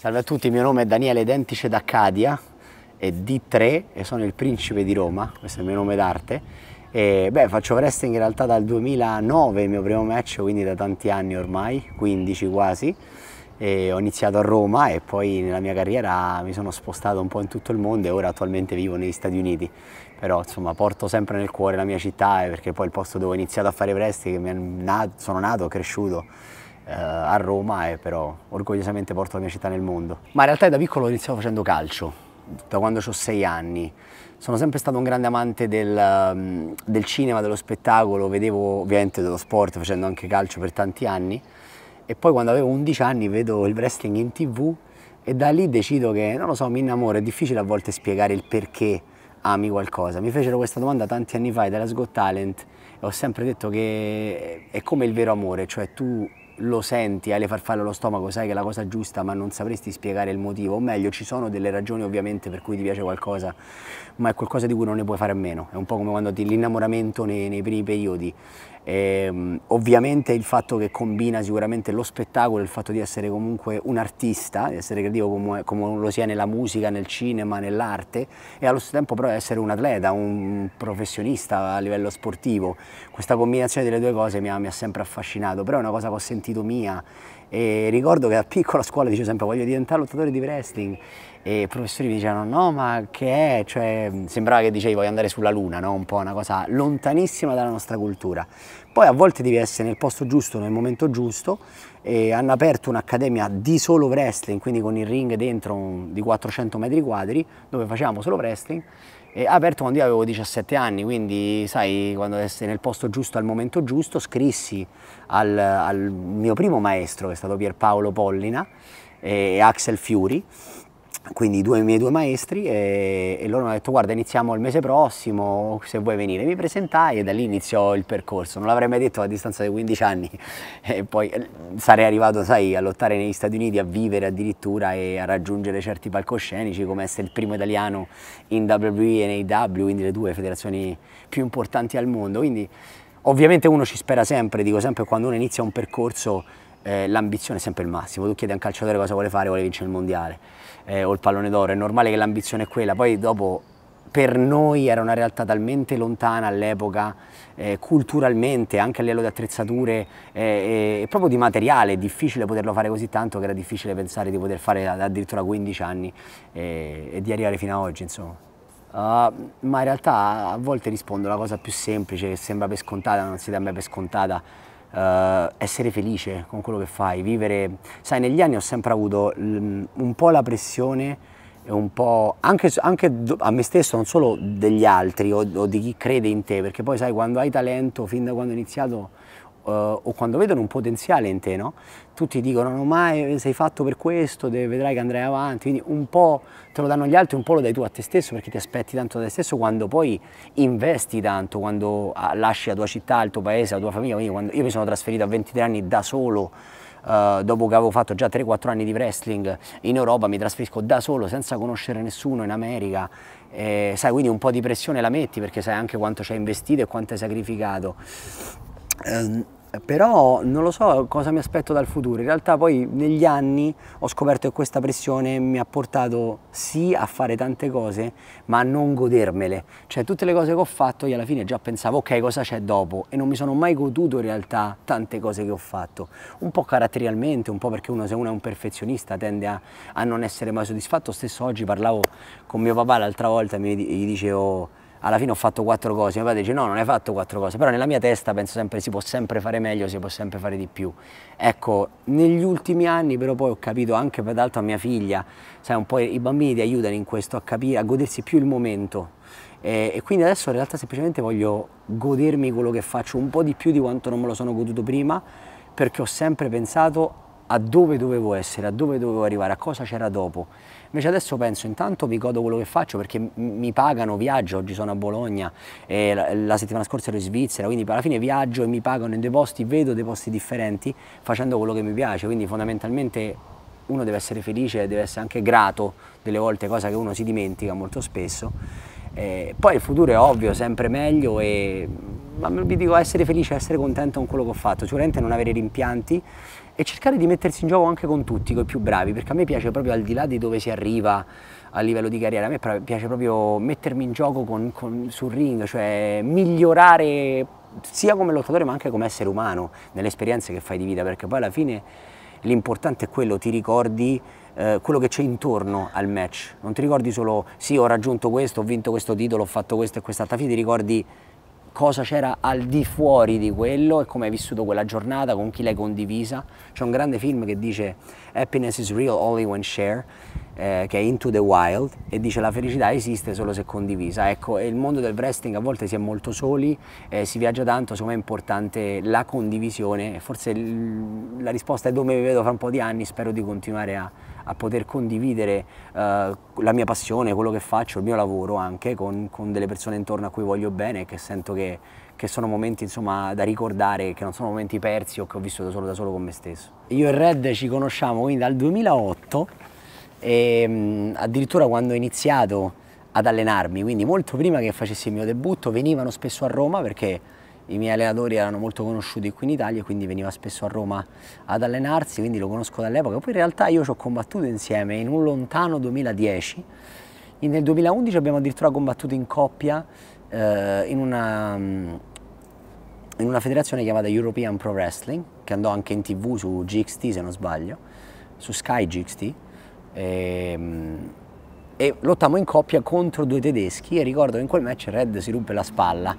Salve a tutti, il mio nome è Daniele Dentice d'Accadia e D3 e sono il principe di Roma, questo è il mio nome d'arte. E, beh, faccio wrestling in realtà dal 2009, il mio primo match, quindi da tanti anni ormai, 15 quasi. E ho iniziato a Roma e poi nella mia carriera mi sono spostato un po' in tutto il mondo e ora attualmente vivo negli Stati Uniti. Però insomma porto sempre nel cuore la mia città eh, perché poi il posto dove ho iniziato a fare wrestling, sono nato, cresciuto eh, a Roma e però orgogliosamente porto la mia città nel mondo. Ma in realtà da piccolo iniziavo facendo calcio, da quando ho sei anni. Sono sempre stato un grande amante del, ehm, del, cinema, dello spettacolo, vedevo ovviamente dello sport facendo anche calcio per tanti anni e poi quando avevo 11 anni vedo il wrestling in tv e da lì decido che, non lo so, mi innamoro, è difficile a volte spiegare il perché ami qualcosa. Mi fecero questa domanda tanti anni fa della Got Talent e ho sempre detto che è come il vero amore, cioè tu lo senti, hai le farfalle allo stomaco, sai che è la cosa giusta, ma non sapresti spiegare il motivo, o meglio, ci sono delle ragioni ovviamente per cui ti piace qualcosa, ma è qualcosa di cui non ne puoi fare a meno, è un po' come quando ti l'innamoramento nei, nei primi periodi. E, ehm, ovviamente il fatto che combina sicuramente lo spettacolo, il fatto di essere comunque un artista, di essere creativo come, come lo sia nella musica, nel cinema, nell'arte, e allo stesso tempo però essere un atleta, un professionista a livello sportivo. Questa combinazione delle due cose mi ha, mi ha sempre affascinato, però è una cosa che ho sentito latidomia e ricordo che da piccola scuola dicevo sempre voglio diventare lottatore di wrestling e i professori mi dicevano no ma che è, cioè, sembrava che dicevi voglio andare sulla luna, no? un po' una cosa lontanissima dalla nostra cultura. Poi a volte devi essere nel posto giusto, nel momento giusto e hanno aperto un'accademia di solo wrestling, quindi con il ring dentro un, di 400 metri quadri dove facevamo solo wrestling e aperto quando io avevo 17 anni, quindi sai, quando sei nel posto giusto al momento giusto, scrissi al, al mio primo maestro, che è stato Pierpaolo Pollina e eh, Axel Fiori, quindi i, due, i miei due maestri e, e, loro mi hanno detto guarda iniziamo il mese prossimo se vuoi venire mi presentai e da lì iniziò il percorso non l'avrei mai detto a distanza di 15 anni e poi eh, sarei arrivato sai a lottare negli Stati Uniti a vivere addirittura e a raggiungere certi palcoscenici come essere il primo italiano in WWE e nei W quindi le due federazioni più importanti al mondo quindi ovviamente uno ci spera sempre dico sempre quando uno inizia un percorso eh, l'ambizione è sempre il massimo. Tu chiedi a un calciatore cosa vuole fare, vuole vincere il mondiale eh, o il pallone d'oro, è normale che l'ambizione è quella, poi dopo per noi era una realtà talmente lontana all'epoca, eh, culturalmente, anche a livello di attrezzature eh, e eh, proprio di materiale, è difficile poterlo fare così tanto che era difficile pensare di poter fare addirittura 15 anni eh, e di arrivare fino ad oggi, insomma. Uh, ma in realtà a volte rispondo alla cosa più semplice, che sembra per scontata, non si dà mai per scontata, Uh, essere felice con quello che fai, vivere... Sai, negli anni ho sempre avuto mm, un po' la pressione e un po' anche, anche a me stesso, non solo degli altri o, o, di chi crede in te, perché poi sai, quando hai talento, fin da quando ho iniziato, uh, o quando vedono un potenziale in te, no? tutti dicono no mai eh, sei fatto per questo, vedrai che andrai avanti, quindi un po' te lo danno gli altri, un po' lo dai tu a te stesso perché ti aspetti tanto da te stesso quando poi investi tanto, quando ah, lasci la tua città, il tuo paese, la tua famiglia, quando io mi sono trasferito a 23 anni da solo Uh, dopo che avevo fatto già 3-4 anni di wrestling in Europa, mi trasferisco da solo, senza conoscere nessuno in America. Eh, sai, quindi un po' di pressione la metti perché sai anche quanto ci hai investito e quanto hai sacrificato. Uh, però non lo so cosa mi aspetto dal futuro. In realtà poi negli anni ho scoperto che questa pressione mi ha portato sì a fare tante cose, ma a non godermele. Cioè tutte le cose che ho fatto io alla fine già pensavo ok cosa c'è dopo e non mi sono mai goduto in realtà tante cose che ho fatto. Un po' caratterialmente, un po' perché uno se uno è un perfezionista tende a, a non essere mai soddisfatto. Stesso oggi parlavo con mio papà l'altra volta e gli dicevo alla fine ho fatto quattro cose, mio padre dice no, non hai fatto quattro cose, però nella mia testa penso sempre si può sempre fare meglio, si può sempre fare di più. Ecco, negli ultimi anni però poi ho capito anche peraltro a mia figlia, sai un po' i bambini ti aiutano in questo a capire, a godersi più il momento e, e quindi adesso in realtà semplicemente voglio godermi quello che faccio un po' di più di quanto non me lo sono goduto prima perché ho sempre pensato a dove dovevo essere, a dove dovevo arrivare, a cosa c'era dopo. Invece adesso penso intanto vi godo quello che faccio perché mi pagano, viaggio, oggi sono a Bologna, la, la, settimana scorsa ero in Svizzera, quindi alla fine viaggio e mi pagano in dei posti, vedo dei posti differenti facendo quello che mi piace, quindi fondamentalmente uno deve essere felice e deve essere anche grato delle volte, cosa che uno si dimentica molto spesso eh, poi il futuro è ovvio, sempre meglio e ma vi dico essere felice, essere contento con quello che ho fatto, sicuramente non avere rimpianti e cercare di mettersi in gioco anche con tutti, con i più bravi, perché a me piace proprio al di là di dove si arriva a livello di carriera, a me piace proprio mettermi in gioco con, con, sul ring, cioè migliorare sia come lottatore ma anche come essere umano nelle esperienze che fai di vita, perché poi alla fine l'importante è quello, ti ricordi eh, quello che c'è intorno al match, non ti ricordi solo sì ho raggiunto questo, ho vinto questo titolo, ho fatto questo e quest'altra, alla fine ti ricordi cosa c'era al di fuori di quello e come hai vissuto quella giornata, con chi l'hai condivisa. C'è un grande film che dice Happiness is real only when shared eh, che è Into the Wild e dice la felicità esiste solo se condivisa. Ecco, il mondo del wrestling a volte si è molto soli, eh, si viaggia tanto, secondo me è importante la condivisione, forse la risposta è dove mi vedo fra un po' di anni, spero di continuare a, a poter condividere eh, la mia passione, quello che faccio, il mio lavoro anche con, con delle persone intorno a cui voglio bene e che sento che, che sono momenti insomma, da ricordare, che non sono momenti persi o che ho vissuto solo da solo con me stesso. Io e Red ci conosciamo quindi dal 2008 e, ehm, addirittura quando ho iniziato ad allenarmi, quindi molto prima che facessi il mio debutto, venivano spesso a Roma perché i miei allenatori erano molto conosciuti qui in Italia, e quindi veniva spesso a Roma ad allenarsi, quindi lo conosco dall'epoca. Poi in realtà io ci ho combattuto insieme in un lontano 2010. E nel 2011 abbiamo addirittura combattuto in coppia eh, in, una, mm, in una federazione chiamata European Pro Wrestling, che andò anche in tv su GXT se non sbaglio, su Sky GXT Ehm, e, e lottammo in coppia contro due tedeschi e ricordo che in quel match Red si ruppe la spalla,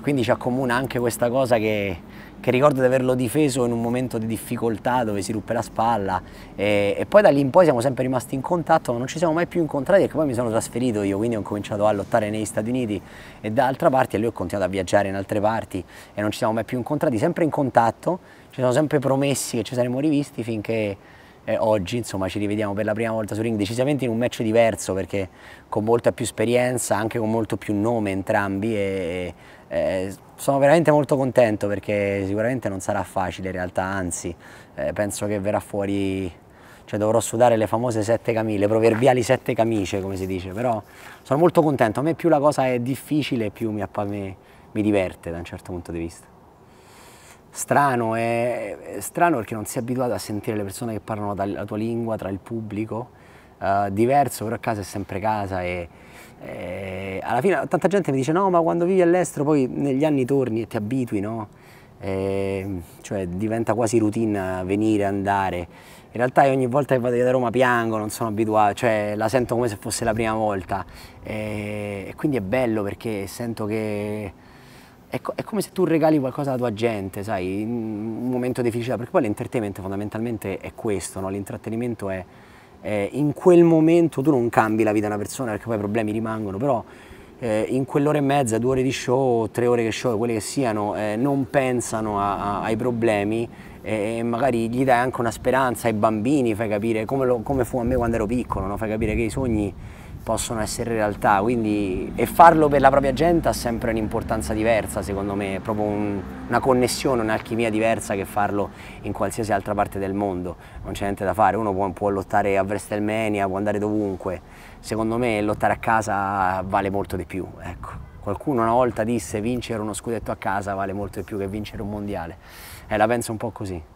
quindi ci accomuna anche questa cosa che, che ricordo di averlo difeso in un momento di difficoltà dove si ruppe la spalla e, e, poi da lì in poi siamo sempre rimasti in contatto ma non ci siamo mai più incontrati perché poi mi sono trasferito io quindi ho cominciato a lottare negli Stati Uniti e da altra parte e lui ho continuato a viaggiare in altre parti e non ci siamo mai più incontrati, sempre in contatto, ci siamo sempre promessi che ci saremmo rivisti finché eh, oggi insomma ci rivediamo per la prima volta su ring decisamente in un match diverso perché con molta più esperienza, anche con molto più nome entrambi e, eh, sono veramente molto contento perché sicuramente non sarà facile in realtà, anzi eh, penso che verrà fuori cioè dovrò sudare le famose sette camicie, le proverbiali sette camicie come si dice, però sono molto contento, a me più la cosa è difficile più mi, mi, mi diverte da un certo punto di vista strano, è, è, strano perché non sei abituato a sentire le persone che parlano la tua lingua tra il pubblico, uh, diverso, però a casa è sempre casa e, e, alla fine tanta gente mi dice no ma quando vivi all'estero poi negli anni torni e ti abitui, no? E, cioè diventa quasi routine venire, andare. In realtà ogni volta che vado via da Roma piango, non sono abituato, cioè la sento come se fosse la prima volta e, e quindi è bello perché sento che è, è, come se tu regali qualcosa alla tua gente, sai, in un momento difficile, perché poi l'entertainment fondamentalmente è questo, no? l'intrattenimento è, è, in quel momento tu non cambi la vita di una persona perché poi i problemi rimangono, però eh, in quell'ora e mezza, due ore di show, tre ore di show, quelle che siano, eh, non pensano a, a, ai problemi e, eh, e, magari gli dai anche una speranza ai bambini, fai capire come, lo, come fu a me quando ero piccolo, no? fai capire che i sogni possono essere realtà, quindi e farlo per la propria gente ha sempre un'importanza diversa secondo me, proprio un, una connessione, un'alchimia diversa che farlo in qualsiasi altra parte del mondo, non c'è niente da fare, uno può, può, lottare a WrestleMania, può andare dovunque, secondo me lottare a casa vale molto di più, ecco. Qualcuno una volta disse vincere uno scudetto a casa vale molto di più che vincere un mondiale, e eh, la penso un po' così.